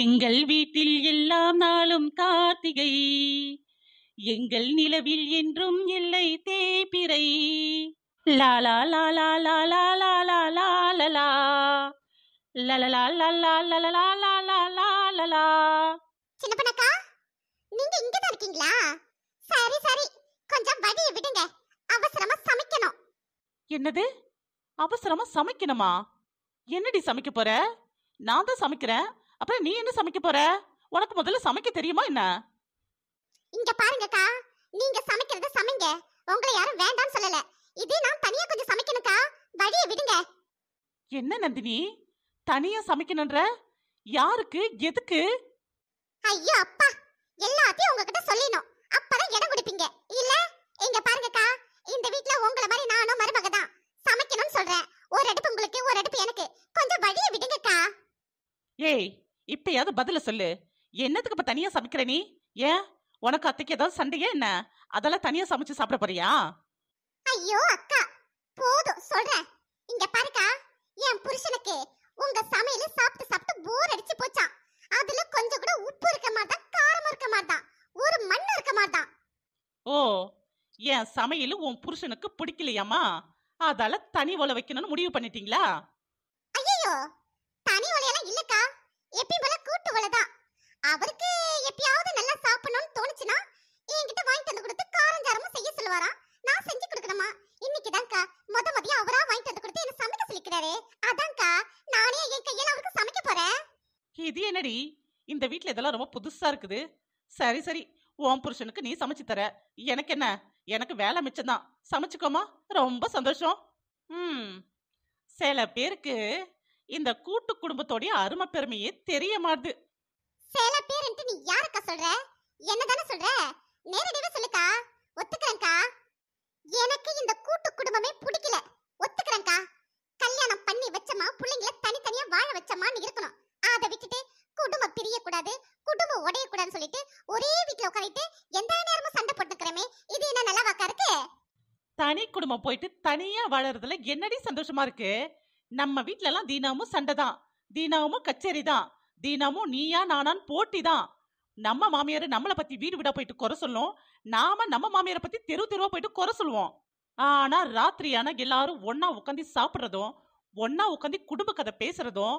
எங்கள் வீட்டில் எல்லாம் நாளும் கார்த்திகை எங்கள் நிலவில் என்றும் இல்லை தேய்பிறை லாலா லாலா லாலா லாலா லாலலா லலலா லலா லலலா லலா லலலா சின்னப்பனக்கா நீங்க இங்க தான் இருக்கீங்களா சரி சரி கொஞ்சம் வடிய விடுங்க அவசரமா சமைக்கணும் என்னது அவசரமா சமைக்கணுமா என்னடி சமைக்க போற நான் தான் சமைக்கிறேன் அப்புறம் நீ என்ன சமைக்க போற உனக்கு முதல்ல சமைக்க தெரியுமா என்ன இங்க பாருங்கக்கா நீங்க சமைக்கிறத சமைங்க உங்களை யாரும் வேண்டாம் சொல்லல இதே நான் தனியா கொஞ்சம் சமைக்கணுக்கா வழிய விடுங்க என்ன நந்தினி தனியா சமைக்கணும்ன்ற யாருக்கு எதுக்கு ஐயோ அப்பா எல்லாத்தையும் உங்ககிட்ட சொல்லிடணும் அப்பதான் இடம் கொடுப்பீங்க இல்ல இங்க பாருங்கக்கா இந்த வீட்ல உங்களை மாதிரி நானும் மருமக தான் சமைக்கணும்னு சொல்றேன் ஒரு அடுப்பு உங்களுக்கு ஒரு அடுப்பு எனக்கு கொஞ்சம் வழிய விடுங்கக்கா ஏய் இப்பயாவது பதில சொல்லு என்னத்துக்கு இப்ப தனியா சமைக்கிற நீ ஏன் உனக்கு அத்தைக்கு ஏதாவது சண்டையே என்ன அதெல்லாம் தனியா சமைச்சு சாப்பிட போறியா ஐயோ அக்கா போதும் சொல்றேன் இங்க பாருக்கா என் புருஷனுக்கு உங்க சமையல சாப்பிட்டு சாப்பிட்டு போர் அடிச்சு போச்சான் அதுல கொஞ்சம் கூட உப்பு இருக்க மாட்டான் காரமா இருக்க மாட்டான் ஒரு மண் இருக்க மாட்டான் ஓ என் சமையல உன் புருஷனுக்கு பிடிக்கலையாமா அதால தனி ஓலை வைக்கணும்னு முடிவு பண்ணிட்டீங்களா ஐயோ சொல்லுவாரா நான் செஞ்சு கொடுக்கணுமா இன்னைக்கு தான்க்கா முத மதியம் அவரா வாங்கி தந்து கொடுத்து என்ன சமைக்க சொல்லிக்கிறாரு அதான்க்கா நானே என் கையில அவருக்கு சமைக்க போறேன் இது என்னடி இந்த வீட்ல இதெல்லாம் ரொம்ப புதுசா இருக்குது சரி சரி ஓம் புருஷனுக்கு நீ சமைச்சு தர எனக்கு என்ன எனக்கு வேலை மிச்சம்தான் சமைச்சுக்கோமா ரொம்ப சந்தோஷம் ம் சில பேருக்கு இந்த கூட்டு குடும்பத்தோடைய அருமை பெருமையே தெரிய மாட்டுது சில பேருன்ட்டு நீ யாருக்கா சொல்ற என்னதானே சொல்ற நேரடியாக சொல்லுக்கா ஒத்துக்கிறேன்க்கா எனக்கு இந்த கூட்டு குடும்பமே பிடிக்கல ஒத்துக்கிறேன்க்கா கல்யாணம் பண்ணி வச்சமா பிள்ளைங்கள தனித்தனியா வாழ வச்சமான்னு இருக்கணும் அதை விட்டுட்டு குடும்பம் பிரியக்கூடாது குடும்பம் உடையக்கூடாதுன்னு சொல்லிட்டு ஒரே வீட்டுல உட்காந்துட்டு எந்த நேரமும் சண்டை போட்டுக்கிறேமே இது என்ன நல்லவாக்கா இருக்கு தனி குடும்பம் போயிட்டு தனியா வாழறதுல என்னடி சந்தோஷமா இருக்கு நம்ம வீட்ல எல்லாம் தீனாவும் சண்டை தான் தீனாவும் கச்சேரி தான் தீனாவும் நீயா நானான்னு போட்டி தான் நம்ம மாமியார் நம்மளை பத்தி வீடு வீடா போயிட்டு குறை சொல்லும் நாம நம்ம மாமியாரை பத்தி தெரு தெருவா போயிட்டு குறை சொல்லுவோம் ஆனா ராத்திரி ஆனா எல்லாரும் ஒன்னா உட்காந்து சாப்பிடுறதும் ஒன்னா உட்காந்து குடும்ப கதை பேசுறதும்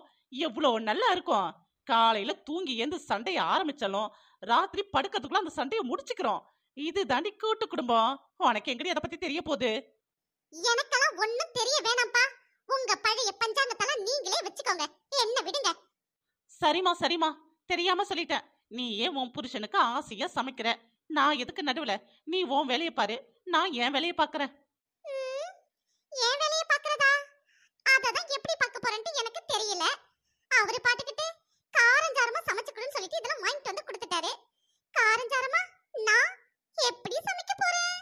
எவ்வளவு நல்லா இருக்கும் காலையில தூங்கி ஏந்து சண்டையை ஆரம்பிச்சாலும் ராத்திரி படுக்கிறதுக்குள்ள அந்த சண்டையை முடிச்சுக்கிறோம் இது தாண்டி கூட்டு குடும்பம் உனக்கு எங்கடி அதை பத்தி தெரிய போகுது எனக்கெல்லாம் ஒண்ணும் தெரிய வேணாம்ப்பா உங்க பழைய பஞ்சாங்கத்தெல்லாம் நீங்களே வச்சுக்கோங்க என்ன விடுங்க சரிமா சரிமா தெரியாம சொல்லிட்டேன் நீ ஏன் உன் புருஷனுக்கு ஆசையா சமைக்கிற நான் எதுக்கு நடுவுல நீ உன் வேலையை பாரு நான் என் வேலையை பாக்குறேன் என் வேலையை பாக்குறதா அதான் எப்படி பார்க்க போறேன்ட்டு எனக்கு தெரியல அவரு பாட்டுக்கிட்டு காரஞ்சாரமா சமைச்சுக்கணும்னு சொல்லிட்டு இதெல்லாம் வாங்கிட்டு வந்து கொடுத்துட்டாரு காரஞ்சாரமா நான் எப்படி சமைக்க போறேன்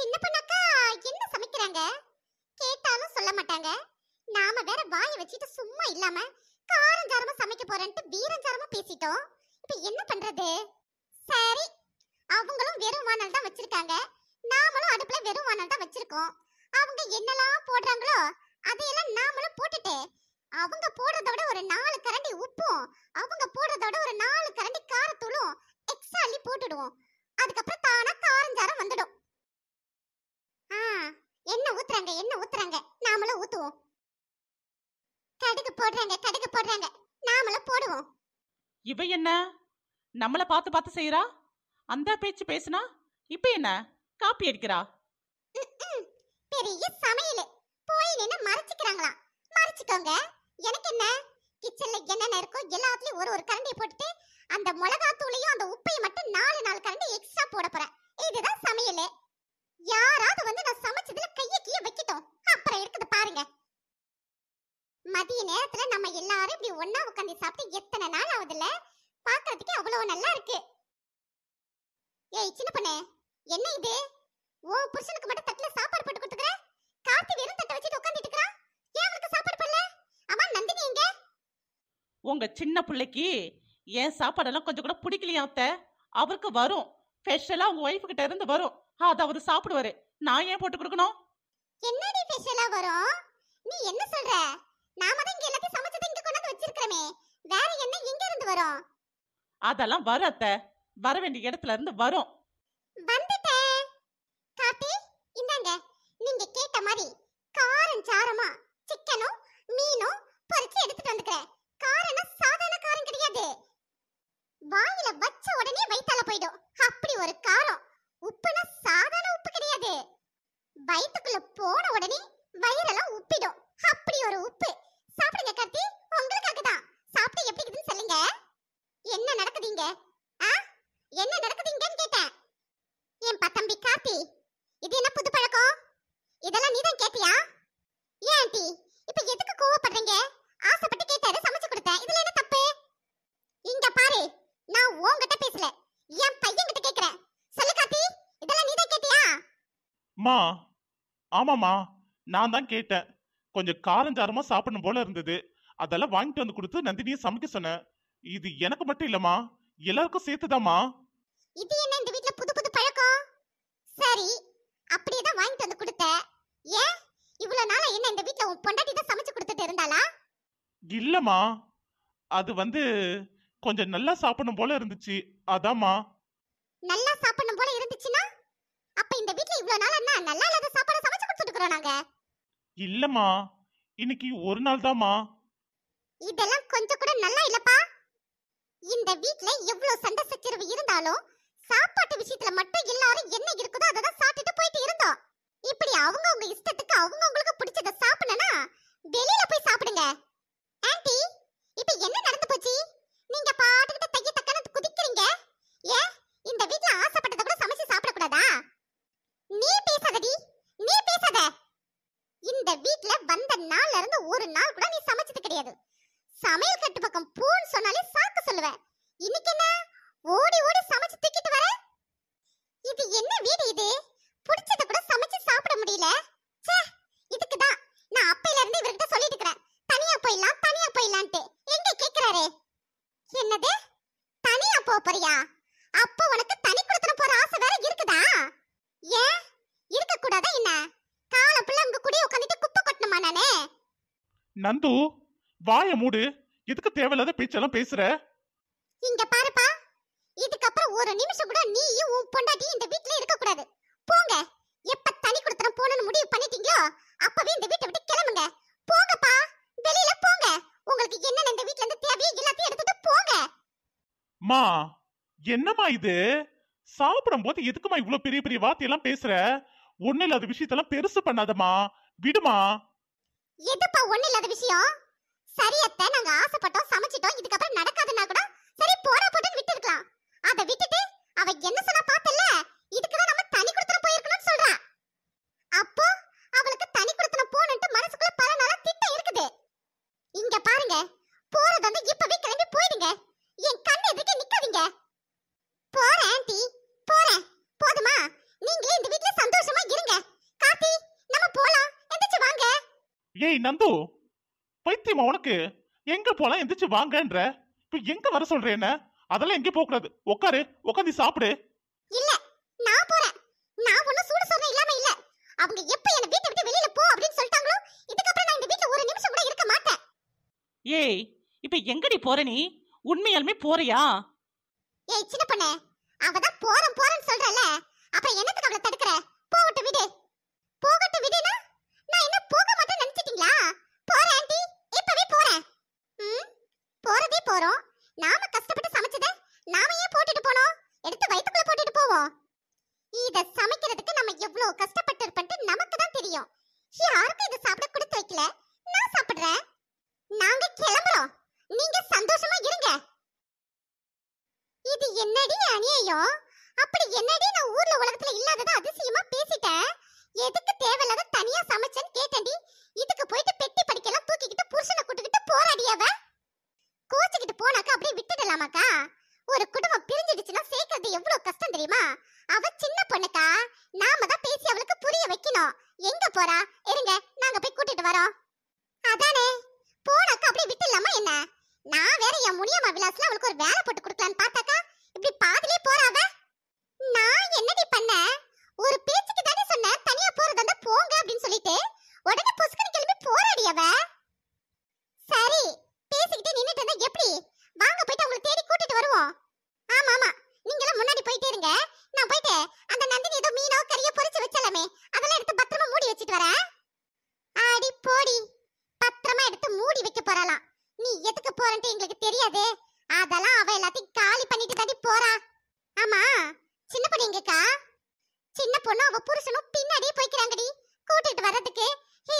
சின்ன பொண்ணாக்கா என்ன சமைக்கிறாங்க கேட்டாலும் சொல்ல மாட்டாங்க நாம வேற வாயை வச்சுட்டு சும்மா இல்லாம காரஞ்சாரமா சமைக்க போறேன்ட்டு வீரஞ்சாரமா பேசிட்டோம் இப்ப என்ன பண்றது சரி அவங்களும் வெறும் வானல் தான் வச்சிருக்காங்க நாமளும் அடுப்புல வெறும் வானல் தான் வச்சிருக்கோம் அவங்க என்னெல்லாம் போடுறாங்களோ அதையெல்லாம் நாமளும் போட்டுட்டு அவங்க போடுறத விட ஒரு நாலு கரண்டி உப்பும் அவங்க போடுறத விட ஒரு நாலு கரண்டி காரத்தூளும் எக்ஸ்ட்ரா அள்ளி போட்டுடுவோம் அதுக்கப்புறம் தானா காரஞ்சாரம் வந்துடும் ஆ என்ன ஊத்துறாங்க என்ன ஊத்துறாங்க நாமளும் ஊத்துவோம் கடுகு போடுறாங்க கடுகு போடுறாங்க நாமளும் போடுவோம் இவ என்ன நம்மளை பார்த்து பார்த்து செய்யறா அந்த பேச்சு பேசுனா இப்ப என்ன காப்பி அடிக்கிறா பெரிய சமையல் போய் நின்னு மறைச்சிக்கோங்க எனக்கு என்ன கிச்சன்ல என்னென்ன இருக்கோ எல்லாத்துலயும் ஒரு ஒரு கரண்டி போட்டுட்டு அந்த மிளகா தூளையும் அந்த உப்பையும் மட்டும் நாலு நாலு கரண்டி எக்ஸ்ட்ரா போட போறேன் இதுதான் சமையல் யாராவது வந்து நான் சமைச்சதுல கைய கீய வைக்கட்டும் அப்புறம் இருக்குது பாருங்க மதிய நேரத்துல நம்ம எல்லாரும் இப்படி ஒண்ணா உட்காந்து சாப்பிட்டு எத்தனை நாள் ஆகுதுல்ல பார்க்கறதுக்கே அவ்வளவு நல்லா இருக்கு ஏய் சின்ன பண்ணே என்ன இது ஓ புருஷனுக்கு மட்டும் தட்டுல சாப்பாடு போட்டு கொடுத்துக்கிறேன் கார்த்தி வெறும் தட்டை வச்சுட்டு உட்காந்துட்டு இருக்கறான் ஏன் அவனுக்கு சாப்பாடு பண்ணல அம்மா நந்தினி எங்க உங்க சின்ன பிள்ளைக்கு ஏன் சாப்பாடெல்லாம் கொஞ்சம் கூட பிடிக்கலையா அத்த அவருக்கு வரும் ஸ்பெஷலா உங்க ஒய்ஃப் கிட்ட இருந்து வரும் அது அவரு சாப்பிடுவாரு நான் ஏன் போட்டு கொடுக்கணும் என்னடி ஸ்பெஷலா வரும் நீ என்ன சொல்ற நாம தான் இங்க எல்லாத்தையும் சமைச்சதை இங்க வந்து வச்சிருக்கறமே வேற என்ன எங்க இருந்து வரும் அதெல்லாம் வரும் அத்த வர வேண்டிய இடத்துல இருந்து வரும் வந்துட்டேன் நீங்க கேட்ட மாதிரி காரம் சாரமா சிக்கனும் மீனும் எடுத்துட்டு சாதாரண காரம் கிடையாது வாயில வச்ச உடனே வயித்தால போயிடும் அப்படி ஒரு காரம் உப்புனா சாதாரண உப்பு கிடையாது போன உடனே உப்பிடும் அப்படி ஒரு உப்பு சாப்பிடுங்க கார்த்தி உங்களுக்காக தான் சாப்பிட்டு எப்படி சொல்லுங்க நடக்குதுங்க என்ன நடக்குது நடக்குதுங்கன்னு கேட்டேன் என் பத்தம்பி காப்பி இது என்ன புது பழக்கம் இதெல்லாம் நீ தான் கேட்டியா ஏன் ஆண்டி இப்போ எதுக்கு கோவப்படுறீங்க ஆசைப்பட்டு கேட்டாரு சமைச்சு கொடுத்தேன் இதுல என்ன தப்பு இங்க பாரு நான் உங்ககிட்ட பேசல என் பையன் கிட்ட கேக்குறேன் சொல்லு கார்த்தி இதெல்லாம் நீ தான் கேட்டியா மா ஆமாமா நான் தான் கேட்டேன் கொஞ்சம் காரஞ்சாரமா சாப்பிடணும் போல இருந்தது அதெல்லாம் வாங்கிட்டு வந்து கொடுத்து நந்தினியை சமைக்க சொன்னேன் இது எனக்கு மட்டும் இல்லம்மா எல்லாருக்கும் சேர்த்துதாமா இது என்ன இந்த வீட்ல புது புது பழக்கம் சரி அப்படியே தான் வாங்கிட்டு வந்து கொடுத்த ஏன் இவ்வளவு நாளா என்ன இந்த வீட்ல உன் பொண்டாட்டி தான் சமைச்சு கொடுத்துட்டு இருந்தாளா இல்லம்மா அது வந்து கொஞ்சம் நல்லா சாப்பிடணும் போல இருந்துச்சு அதாம்மா நல்லா சாப்பிடணும் போல இருந்துச்சுனா அப்ப இந்த வீட்ல இவ்வளவு நாளா என்ன நல்லா இல்லாத சாப்பாடு சமைச்சு கொடுத்துட்டு இருக்கோம் நாங்க இல்லம்மா இன்னைக்கு ஒரு நாள் தாம்மா இதெல்லாம் கொஞ்சம் கூட நல்லா இல்லப்பா இந்த வீட்ல எவ்வளவு சண்டை சச்சரவு இருந்தாலும் சாப்பாட்டு விஷயத்துல மட்டும் எல்லாரும் என்ன இருக்குதோ அதை சாப்பிட்டுட்டு போயிட்டு இருந்தோம் இப்படி அவங்க அவங்க இஷ்டத்துக்கு அவங்க அவங்களுக்கு பிடிச்சத சாப்பிடணும்னா வெளியில போய் சாப்பிடுங்க ஆன்ட்டி இப்போ என்ன நடந்து போச்சு நீங்க பாட்டுக்கிட்ட தைய போறியா அப்ப உனக்கு தனி குடுத்தன போற ஆசை வேற இருக்குதா ஏன் இருக்க கூடாதா என்ன கால பிள்ளை உங்க கூட உட்காந்துட்டு குப்பை கொட்டணுமா நானே நந்து வாய மூடு எதுக்கு தேவையில்லாத பேச்செல்லாம் பேசுற இங்க பாருப்பா இதுக்கப்புறம் ஒரு நிமிஷம் கூட நீயும் உன் பொண்டாட்டி இந்த வீட்ல இருக்க கூடாது போங்க எப்ப தனி குடுத்தன போனன்னு முடிவு பண்ணிட்டீங்களோ அப்பவே இந்த வீட்டை மா என்னம்மா இது சாப்பிடும் போது எதுக்குமா இவ்வளவு பெரிய பெரிய வார்த்தை எல்லாம் பேசுற ஒண்ணு இல்லாத விஷயத்தெல்லாம் பெருசு பண்ணாதம்மா விடுமா எதுப்பா ஒண்ணு இல்லாத விஷயம் சரியத்த நாங்க ஆசைப்பட்டோம் சமைச்சிட்டோம் இதுக்கப்புறம் நடக்காதுன்னா கூட சரி போற போட்டு விட்டுருக்கலாம் அதை விட்டுட்டு அவ என்ன எங்க போலாம் எந்திரிச்சு வாங்கன்ற இப்ப எங்க வர சொல்ற என்ன அதெல்லாம் எங்க போக கூடாது உட்காரு உட்காந்து சாப்பிடு இல்ல நான் போறேன் நான் ஒண்ணு சூடு சொல்ற இல்லாம இல்ல அவங்க எப்ப என்ன வீட்டை விட்டு வெளியில போ அப்படின்னு சொல்லிட்டாங்களோ அப்புறம் நான் இந்த வீட்ல ஒரு நிமிஷம் கூட இருக்க மாட்டேன் ஏய் இப்ப எங்கடி போற நீ உண்மையாலுமே போறியா ஏய் சின்ன பண்ணே அவதான் போறேன் போறேன்னு சொல்றல அப்ப என்னத்துக்கு அவளை தடுக்கற போகட்டும் விடு போகட்டும் அப்படி என்னடி நான் ஊர்ல உலகத்துல இல்லாதத அதிசயமா பேசிட்டேன் எதுக்கு தேவையில்லாத தனியா சமைச்சேன்னு கேட்டடி இதுக்கு போயிட்டு பெட்டி படிக்கலாம் தூக்கிக்கிட்டு புருஷனை கூட்டுக்கிட்டு போராடி அவ கோச்சிக்கிட்டு போனாக்கா அப்படியே விட்டுடலாமாக்கா ஒரு குடும்பம் பிரிஞ்சிடுச்சுன்னா சேர்க்கறது எவ்வளவு கஷ்டம் தெரியுமா அவ சின்ன பொண்ணுக்கா நாம தான் பேசி அவளுக்கு புரிய வைக்கணும் எங்க போறா இருங்க நாங்க போய் கூட்டிட்டு வரோம் அதானே போனாக்கா அப்படியே விட்டுடலாமா என்ன நான் வேற என் முனியம்மா விலாஸ்ல அவளுக்கு ஒரு வேலை போட்டு கொடுக்கலான்னு பார்த்தாக்கா இப்படி பாதிலே போறாவே நான் என்னடி பண்ண ஒரு பேச்சுக்கு தானே சொன்ன தனியா போறதா இருந்தா போங்க அப்படின்னு சொல்லிட்டு உடனே பொசுக்கன் கிளம்பி போராடி அவ சரி பேசிக்கிட்டே நின்னுட்டு இருந்தா எப்படி வாங்க போயிட்டு அவங்களை தேடி கூட்டிட்டு வருவோம் ஆமா ஆமா நீங்க முன்னாடி போயிட்டே இருங்க நான் போயிட்டு அந்த நந்தினி ஏதோ மீனோ கறியோ பொரிச்சு வச்சலாமே அதெல்லாம் எடுத்து பத்திரமா மூடி வச்சிட்டு வரேன் ஆடி போடி பத்திரமா எடுத்து மூடி வைக்க போறலாம் நீ எதுக்கு போறன்ட்டு எங்களுக்கு தெரியாது அதெல்லாம் அவ எல்லாத்தையும் காலி பண்ணிட்டு தாண்டி போறா ஆமா சின்ன பொண்ணு எங்கக்கா சின்ன பொண்ணு அவ புருஷனும் பின்னாடியே போய்க்கிறாங்கடி கூட்டிட்டு வர்றதுக்கு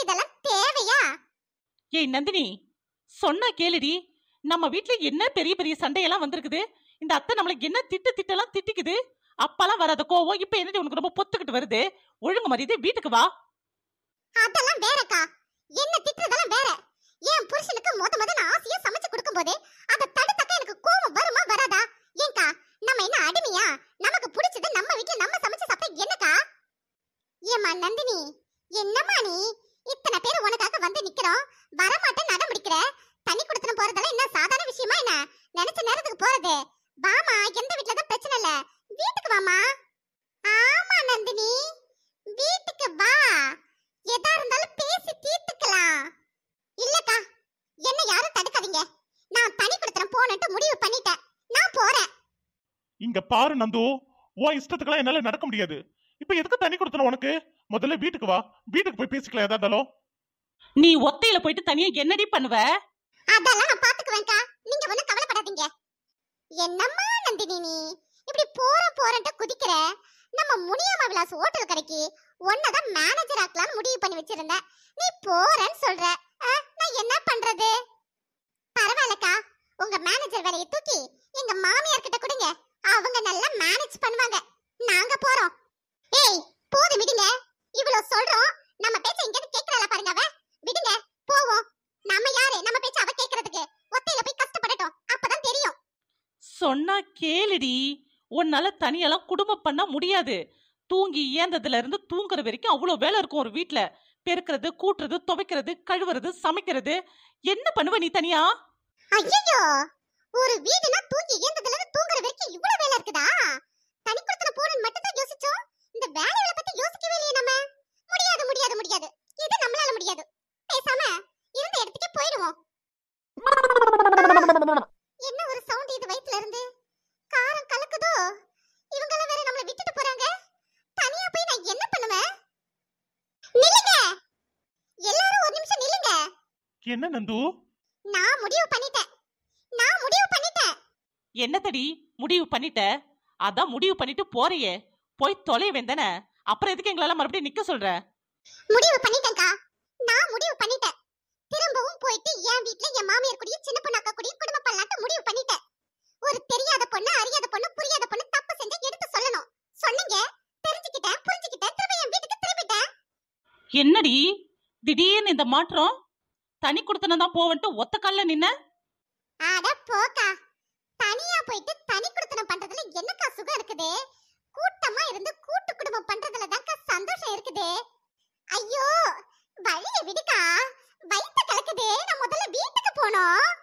இதெல்லாம் தேவையா ஏய் நந்தினி சொன்னா கேளுடி நம்ம வீட்ல என்ன பெரிய பெரிய சண்டையெல்லாம் வந்திருக்குது இந்த அத்தை நம்மள என்ன திட்டு திட்டெல்லாம் திட்டிக்குது அப்பலாம் வராத கோவம் இப்ப என்னடி உனக்கு ரொம்ப பொத்துக்கிட்டு வருது ஒழுங்கு மரியாதை வீட்டுக்கு வா அதெல்லாம் வேறக்கா என்ன திட்டுறதெல்லாம் வேற என் புருஷனுக்கு மொத மொத நான் ஆசையா சமைச்சு கொடுக்கும் போதே அதை தடுத்தாக்க எனக்கு கோவம் வருமா வராதா ஏன்கா நம்ம என்ன அடிமையா நமக்கு பிடிச்சத நம்ம வீட்ல நம்ம சமைச்சு சாப்பிட என்னக்கா ஏமா நந்தினி என்னம்மா நீ இத்தனை பேர் உனக்காக வந்து நிக்கிறோம் வரமாட்ட நடம் முடிக்கிற தண்ணி குடுத்துன போறதால என்ன சாதாரண விஷயமா என்ன நினைச்ச நேரத்துக்கு போறது வாமா எந்த வீட்ல தான் பிரச்சனை இல்ல வீட்டுக்கு வாமா ஆமா நந்தினி வீட்டுக்கு வா எதா இருந்தாலும் பேசி தீர்த்துக்கலாம் இல்லக்கா என்ன யாரும் தடுக்காதீங்க நான் பண்ணி குடுத்துறேன் போனட்டு முடிவு பண்ணிட்டேன் நான் போறேன் இங்க பாரு நந்து உன் இஷ்டத்துக்கெல்லாம் என்னால நடக்க முடியாது இப்ப எதுக்கு தண்ணி கொடுத்தன உனக்கு முதல்ல வீட்டுக்கு வா வீட்டுக்கு போய் பேசிக்கலாம் ஏதாந்தாலும் நீ ஒத்தையில போயிட்டு தனியா என்னடி பண்ணுவ அதெல்லாம் நான் பாத்துக்குவேன்க்கா நீங்க ஒண்ணும் கவலைப்படாதீங்க என்னம்மா நந்தினி நீ இப்படி போற போறன்ட்டு குதிக்கிற நம்ம முனியம்மா விலாஸ் ஹோட்டல் கடைக்கு ஒன்னதான் மேனேஜர் ஆக்கலாம்னு முடிவு பண்ணி வச்சிருந்த நீ போறன்னு சொல்ற ஆ, நான் என்ன பண்றது பரவாயில்லக்கா உங்க மேனேஜர் வேலையை தூக்கி எங்க மாமியார் கிட்ட கொடுங்க அவங்க நல்லா மேனேஜ் பண்ணுவாங்க நாங்க போறோம் ஏய் போது விடுங்க இவ்ளோ சொல்றோம் நம்ம பேச்ச எங்க கேக்குறாள பாருங்க அவ விடுங்க போவோம் நம்ம யாரு நம்ம பேச்ச அவ கேக்குறதுக்கு ஒத்தையில போய் கஷ்டப்படட்டும் அப்பதான் தெரியும் சொன்னா கேளுடி உன்னால தனியெல்லாம் குடும்பம் பண்ண முடியாது தூங்கி ஏந்ததுல இருந்து தூங்குற வரைக்கும் அவ்வளோ வேலை இருக்கும் ஒரு வீட்டுல பெருக்கிறது கூட்டுறது துவைக்கிறது கழுவுறது சமைக்கிறது என்ன பண்ணுவ நீ தனியா ஐயோ ஒரு வீடுனா தூங்கி ஏந்ததுல என்ன நந்து நான் முடிவு பண்ணிட்டேன் நான் முடிவு பண்ணிட்டேன் என்னத்தடி முடிவு பண்ணிட்ட அதான் முடிவு பண்ணிட்டு போறியே போய் தொலைய வேந்தன அப்புறம் எதுக்கு எங்களால மறுபடியும் நிக்க சொல்ற முடிவு பண்ணிட்டேன்க்கா நான் முடிவு பண்ணிட்டேன் திரும்பவும் போயிட்டு என் வீட்டுல என் மாமியார் கூடயும் சின்ன பொண்ணு அக்கா கூடயும் குடும்ப பல்லாட்ட முடிவு பண்ணிட்டேன் ஒரு தெரியாத பொண்ணு அறியாத பொண்ணு புரியாத பொண்ணு தப்பு செஞ்சு எடுத்து சொல்லணும் சொன்னீங்க தெரிஞ்சுக்கிட்டேன் புரிஞ்சுக்கிட்டேன் திரும்ப என் வீட்டுக்கு திரும்பிட்டேன் என்னடி திடீர்னு இந்த மாற்றம் தனி குடுத்தன தான் போவன்ட்டு ஒத்த கால்ல நின்ன அட போக்கா தனியா போயிட்டு தனி குடுத்தன பண்றதுல என்னக்கா சுகம் இருக்குது கூட்டமா இருந்து கூட்டு குடும்பம் பண்றதுல தான்க்கா சந்தோஷம் இருக்குது ஐயோ வழிய விடுக்கா வயிற்று கலக்குதே நான் முதல்ல வீட்டுக்கு போனோம்